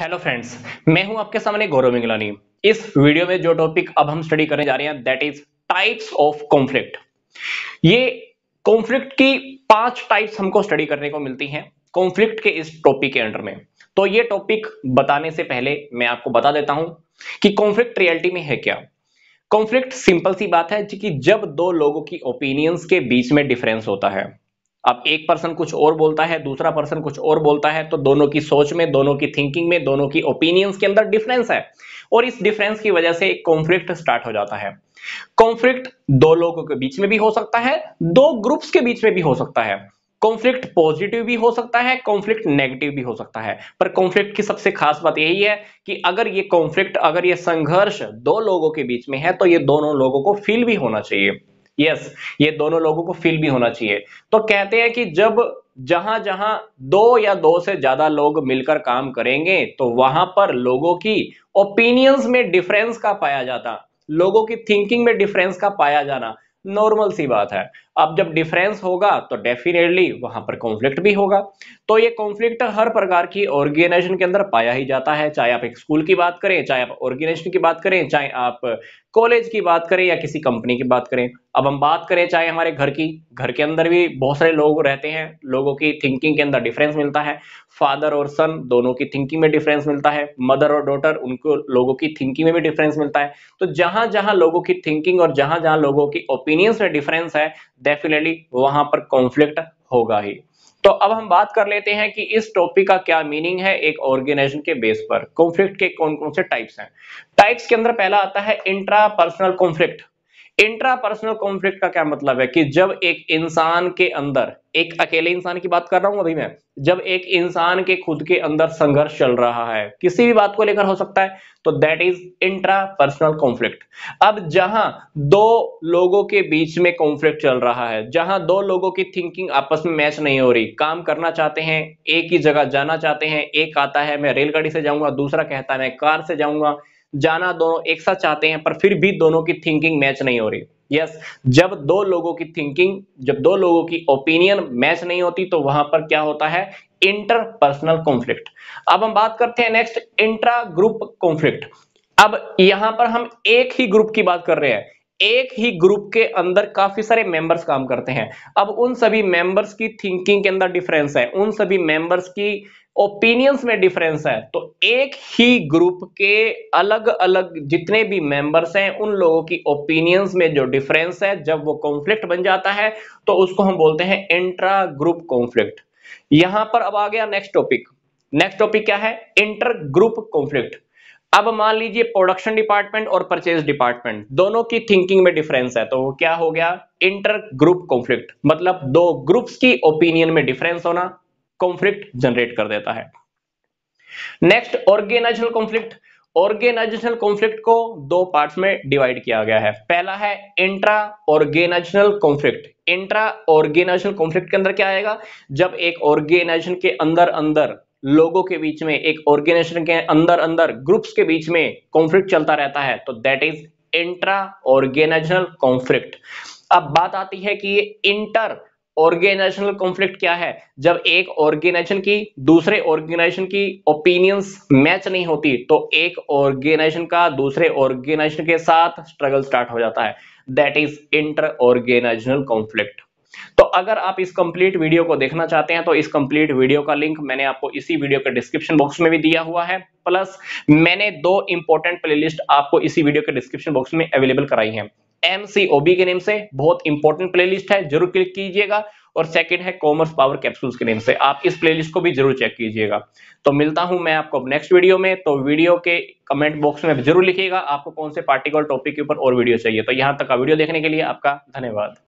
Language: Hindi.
हेलो फ्रेंड्स मैं हूं आपके सामने गौरव मिंगलानी इस वीडियो में जो टॉपिक अब हम स्टडी करने जा रहे हैं that is types of conflict ये कॉन्फ्लिक्ट की पांच टाइप्स हमको स्टडी करने को मिलती हैं कॉन्फ्लिक्ट के इस टॉपिक के अंडर में तो ये टॉपिक बताने से पहले मैं आपको बता देता हूं कि कॉन्फ्लिक्ट रियलिटी में है क्या कॉन्फ्लिक्ट सिंपल सी बात है कि जब दो लोगों की ओपिनियंस के बीच में डिफरेंस होता है अब एक पर्सन कुछ और बोलता है दूसरा पर्सन कुछ और बोलता है तो दोनों की सोच में दोनों की थिंकिंग में दोनों की ओपिनियंस के अंदर डिफरेंस है और इस डिफरेंस की वजह से एक कॉन्फ्लिक्ट स्टार्ट हो जाता है कॉन्फ्लिक्ट दो लोगों के बीच में भी हो सकता है दो ग्रुप्स के बीच में भी हो सकता है कॉन्फ्लिक्ट पॉजिटिव भी हो सकता है कॉन्फ्लिक्ट नेगेटिव भी हो सकता है पर कॉन्फ्लिक्ट की सबसे खास बात यही है कि अगर ये कॉन्फ्लिक्ट अगर ये संघर्ष दो लोगों के बीच में है तो ये दोनों लोगों को फील भी होना चाहिए यस ये दोनों लोगों को फील भी होना चाहिए तो कहते हैं कि जब जहां जहां दो या दो से ज्यादा लोग मिलकर काम करेंगे तो वहां पर लोगों की ओपिनियंस में डिफरेंस का पाया जाता लोगों की थिंकिंग में डिफरेंस का पाया जाना नॉर्मल सी बात है अब जब डिफरेंस होगा तो डेफिनेटली वहां पर कॉन्फ्लिक्ट भी होगा तो ये कॉन्फ्लिक्ट हर प्रकार की ऑर्गेनाइजेशन के अंदर पाया ही जाता है चाहे आप एक स्कूल की बात करें चाहे आप ऑर्गेनाइजेशन की बात करें चाहे आप कॉलेज की बात करें या किसी कंपनी की बात करें अब हम बात करें चाहे हमारे घर की घर के अंदर भी बहुत सारे लोग रहते हैं लोगों की थिंकिंग के अंदर डिफरेंस मिलता है फादर और सन दोनों की थिंकिंग में डिफरेंस मिलता है मदर और डॉटर उनको लोगों की थिंकिंग में भी डिफरेंस मिलता है तो जहां जहां लोगों की थिंकिंग और जहां जहां लोगों की ओपिनियंस में डिफरेंस है डेफिनेटली वहां पर कॉन्फ्लिक्ट होगा ही तो अब हम बात कर लेते हैं कि इस टॉपिक का क्या मीनिंग है एक ऑर्गेनाइजेशन के बेस पर कॉन्फ्लिक्ट के कौन कौन से टाइप्स हैं टाइप्स के अंदर पहला आता है intra personal conflict intra personal conflict का क्या मतलब है कि जब एक इंसान के अंदर एक अकेले इंसान की बात कर रहा हूं अभी मैं जब एक इंसान के खुद के अंदर संघर्ष चल रहा है किसी भी बात को लेकर हो सकता है तो that is intra personal conflict अब जहां दो लोगों के बीच में कॉन्फ्लिक्ट चल रहा है जहां दो लोगों की थिंकिंग आपस में मैच नहीं हो रही काम करना चाहते हैं एक ही जगह जाना चाहते हैं एक आता है मैं रेलगाड़ी से जाऊंगा दूसरा कहता है मैं कार से जाऊंगा जाना दोनों एक साथ चाहते हैं पर फिर भी दोनों की थिंकिंग मैच नहीं हो रही यस yes, जब दो लोगों की थिंकिंग जब दो लोगों की ओपिनियन मैच नहीं होती तो वहां पर क्या होता है इंटरपर्सनल कॉन्फ्लिक्ट अब हम बात करते हैं नेक्स्ट इंट्रा ग्रुप कॉन्फ्लिक्ट अब यहां पर हम एक ही ग्रुप की बात कर रहे हैं एक ही ग्रुप के अंदर काफी सारे मेंबर्स काम करते हैं अब उन सभी मेंबर्स की थिंकिंग के अंदर डिफरेंस है उन सभी मेंबर्स की ओपिनियंस में डिफरेंस है तो एक ही ग्रुप के अलग अलग जितने भी मेंबर्स हैं उन लोगों की ओपिनियंस में जो डिफरेंस है जब वो कॉन्फ्लिक्ट बन जाता है तो उसको हम बोलते हैं इंट्रा ग्रुप कॉन्फ्लिक्ट यहां पर अब आ गया नेक्स्ट टॉपिक नेक्स्ट टॉपिक क्या है इंटर ग्रुप कॉन्फ्लिक्ट अब मान लीजिए प्रोडक्शन डिपार्टमेंट और परचेज डिपार्टमेंट दोनों की थिंकिंग में डिफरेंस है तो क्या हो गया इंटर ग्रुप कॉन्फ्लिक्ट मतलब दो ग्रुप्स की ओपिनियन में डिफरेंस होना कॉन्फ्लिक्ट जनरेट कर देता है next organisational conflict organisational conflict को दो पार्ट्स में डिवाइड किया गया है पहला है intra organisational conflict intra organisational conflict के अंदर क्या आएगा जब एक ऑर्गेनाइजेशन के अंदर अंदर लोगों के बीच में एक ऑर्गेनाइजेशन के अंदर अंदर ग्रुप्स के बीच में कॉन्फ्लिक्ट चलता रहता है तो that is intra organisational conflict अब बात आती है कि ये इंटर ऑर्गेनाइजेशनल कॉन्फ्लिक्ट क्या है जब एक ऑर्गेनाइजेशन की दूसरे ऑर्गेनाइजेशन की ओपिनियंस मैच नहीं होती तो एक ऑर्गेनाइजेशन का दूसरे ऑर्गेनाइजेशन के साथ स्ट्रगल स्टार्ट हो जाता है that is inter organisational conflict तो अगर आप इस कंप्लीट वीडियो को देखना चाहते हैं तो इस कंप्लीट वीडियो का लिंक मैंने आपको इसी वीडियो के डिस्क्रिप्शन बॉक्स में भी दिया हुआ है प्लस मैंने दो इंपॉर्टेंट प्लेलिस्ट आपको इसी वीडियो के डिस्क्रिप्शन बॉक्स में अवेलेबल कराई है एमसीओबी के नेम से बहुत इंपॉर्टेंट प्लेलिस्ट है जरूर क्लिक कीजिएगा और सेकंड है कॉमर्स पावर कैप्सूल्स के नेम से आप इस प्लेलिस्ट को भी जरूर चेक कीजिएगा तो मिलता हूं मैं आपको नेक्स्ट वीडियो में तो वीडियो के कमेंट बॉक्स में जरूर लिखिएगा आपको कौन से पार्टिकुलर टॉपिक के ऊपर और वीडियो चाहिए तो यहां तक का वीडियो देखने के लिए आपका धन्यवाद